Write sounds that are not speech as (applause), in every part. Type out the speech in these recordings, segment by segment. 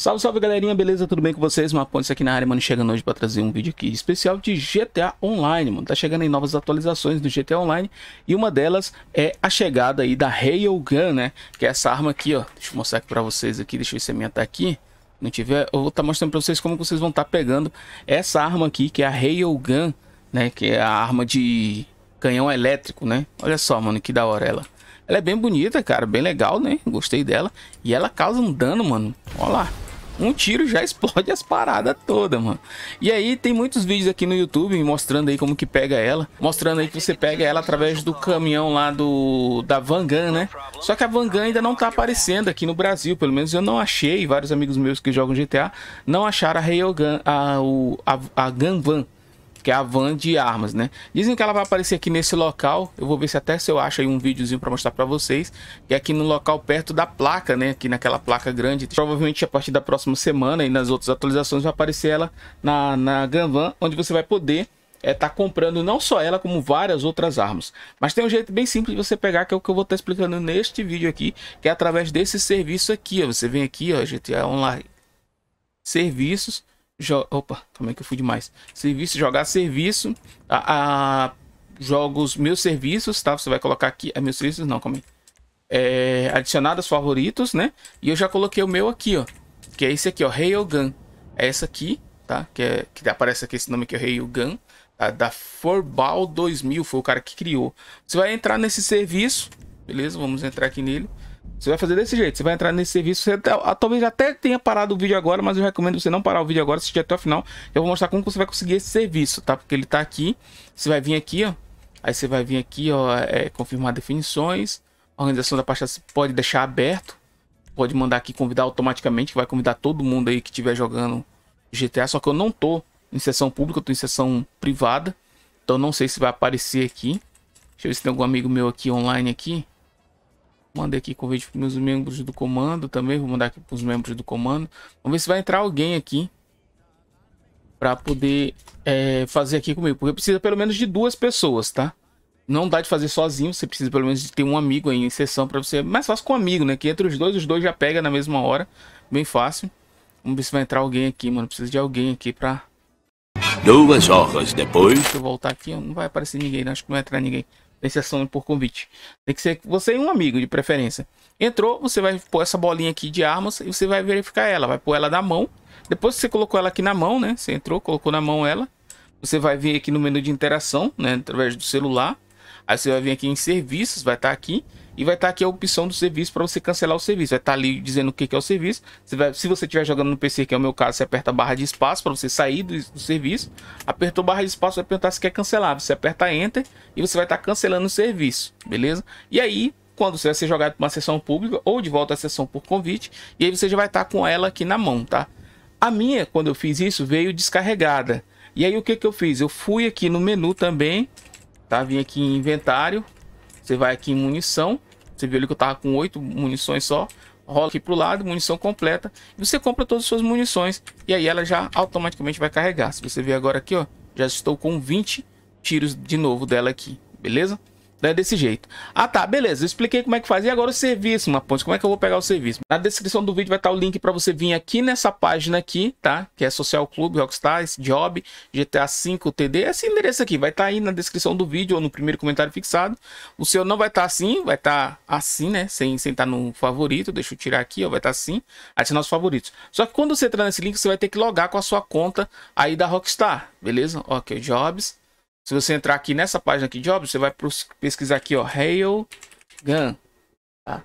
Salve, salve galerinha, beleza? Tudo bem com vocês? Uma ponte aqui na área, mano, chegando hoje para trazer um vídeo aqui especial de GTA Online, mano. Tá chegando aí novas atualizações do GTA Online e uma delas é a chegada aí da Railgun, né? Que é essa arma aqui, ó. Deixa eu mostrar aqui para vocês aqui, deixa eu ver se a minha tá aqui. Não tiver, eu vou estar tá mostrando para vocês como vocês vão estar tá pegando essa arma aqui, que é a Railgun, né? Que é a arma de canhão elétrico, né? Olha só, mano, que da hora ela. Ela é bem bonita, cara, bem legal, né? Gostei dela. E ela causa um dano, mano. Olha lá um tiro já (laughs) explode as paradas todas, mano. E aí tem muitos vídeos aqui no YouTube mostrando aí como que pega ela. Mostrando aí que você pega ela através do caminhão lá do da van Gun, né? Só que a van Gun ainda não tá aparecendo aqui no Brasil. Pelo menos eu não achei. Vários amigos meus que jogam GTA não acharam a Railgun, a, a, a Ganvan que é a van de armas, né? Dizem que ela vai aparecer aqui nesse local. Eu vou ver se até se eu acho aí um videozinho para mostrar para vocês, que é aqui no local perto da placa, né? Aqui naquela placa grande. Provavelmente a partir da próxima semana e nas outras atualizações vai aparecer ela na na Ganvan, onde você vai poder é tá comprando não só ela como várias outras armas. Mas tem um jeito bem simples de você pegar, que é o que eu vou estar tá explicando neste vídeo aqui, que é através desse serviço aqui, ó. Você vem aqui, ó, GTA é Online. Serviços Jo Opa, como é que eu fui demais? Serviço, jogar serviço. A, a, jogos, meus serviços, tá? Você vai colocar aqui. É, meus serviços, não, como É, adicionados favoritos, né? E eu já coloquei o meu aqui, ó. Que é esse aqui, ó. Railgun. É essa aqui, tá? Que, é, que aparece aqui esse nome que Railgun. É tá? Da Forbal 2000, foi o cara que criou. Você vai entrar nesse serviço, beleza? Vamos entrar aqui nele. Você vai fazer desse jeito. Você vai entrar nesse serviço. Você até, ah, talvez até tenha parado o vídeo agora, mas eu recomendo você não parar o vídeo agora, assistir até o final. Eu vou mostrar como você vai conseguir esse serviço, tá? Porque ele tá aqui. Você vai vir aqui, ó. Aí você vai vir aqui, ó. É, confirmar definições. A organização da pasta pode deixar aberto. Pode mandar aqui convidar automaticamente, que vai convidar todo mundo aí que estiver jogando GTA. Só que eu não tô em sessão pública, eu tô em sessão privada. Então não sei se vai aparecer aqui. Deixa eu ver se tem algum amigo meu aqui online aqui. Mandei aqui convite para meus membros do comando também. Vou mandar aqui para os membros do comando. Vamos ver se vai entrar alguém aqui para poder é, fazer aqui comigo. Porque precisa pelo menos de duas pessoas, tá? Não dá de fazer sozinho. Você precisa pelo menos de ter um amigo aí em sessão para você. Mais fácil com um amigo, né? Que entre os dois, os dois já pega na mesma hora. Bem fácil. Vamos ver se vai entrar alguém aqui, mano. Precisa de alguém aqui para Duas horas depois. Deixa eu voltar aqui. Não vai aparecer ninguém. Não. Acho que não vai entrar ninguém. Negociação por convite. Tem que ser você e um amigo, de preferência. Entrou, você vai pôr essa bolinha aqui de armas e você vai verificar ela. Vai pôr ela na mão. Depois que você colocou ela aqui na mão, né? Você entrou, colocou na mão ela. Você vai vir aqui no menu de interação, né? Através do celular. Aí você vai vir aqui em serviços, vai estar tá aqui e vai estar tá aqui a opção do serviço para você cancelar o serviço. Vai estar tá ali dizendo o que, que é o serviço. Você vai, se você estiver jogando no PC, que é o meu caso, você aperta a barra de espaço para você sair do, do, serviço. Apertou barra de espaço, vai perguntar se quer cancelar. Você aperta Enter e você vai estar tá cancelando o serviço, beleza? E aí, quando você vai ser jogado para uma sessão pública ou de volta à sessão por convite, e aí você já vai estar tá com ela aqui na mão, tá? A minha, quando eu fiz isso, veio descarregada. E aí o que, que eu fiz? Eu fui aqui no menu também, tá? Vim aqui em inventário, você vai aqui em munição você viu ali que eu tava com oito munições só. Rola aqui pro lado, munição completa. E você compra todas as suas munições. E aí ela já automaticamente vai carregar. Se você ver agora aqui, ó. Já estou com 20 tiros de novo dela aqui. Beleza? é desse jeito. Ah tá, beleza, eu expliquei como é que faz. E agora o serviço, uma ponte, como é que eu vou pegar o serviço? Na descrição do vídeo vai estar o link para você vir aqui nessa página aqui, tá? Que é Social Club, Rockstars, Job, GTA 5, TD. É esse endereço aqui vai estar aí na descrição do vídeo ou no primeiro comentário fixado. O seu não vai estar assim, vai estar assim, né? Sem, sem estar no favorito, deixa eu tirar aqui, ó, vai estar assim. Adicionar os favoritos. Só que quando você entrar nesse link, você vai ter que logar com a sua conta aí da Rockstar, beleza? ok Jobs. Se você entrar aqui nessa página aqui de Jobs você vai pesquisar aqui, ó, Railgun, tá?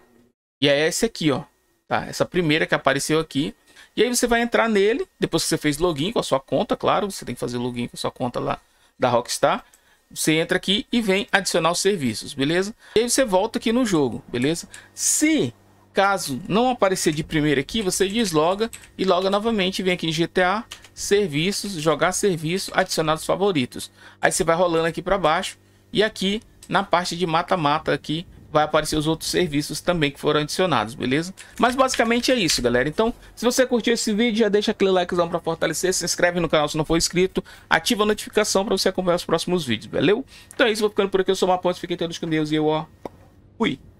E é esse aqui, ó, tá? Essa primeira que apareceu aqui. E aí você vai entrar nele, depois que você fez login com a sua conta, claro, você tem que fazer login com a sua conta lá da Rockstar. Você entra aqui e vem adicionar os serviços, beleza? E aí você volta aqui no jogo, beleza? Se caso não aparecer de primeira aqui, você desloga e loga novamente, vem aqui em GTA serviços, jogar serviço, adicionados favoritos. Aí você vai rolando aqui para baixo e aqui na parte de mata-mata aqui vai aparecer os outros serviços também que foram adicionados, beleza? Mas basicamente é isso, galera. Então, se você curtiu esse vídeo, já deixa aquele likezão para fortalecer, se inscreve no canal se não for inscrito, ativa a notificação para você acompanhar os próximos vídeos, beleza? Então é isso, vou ficando por aqui, eu sou o ponte, fiquem todos com Deus e eu, ó, fui!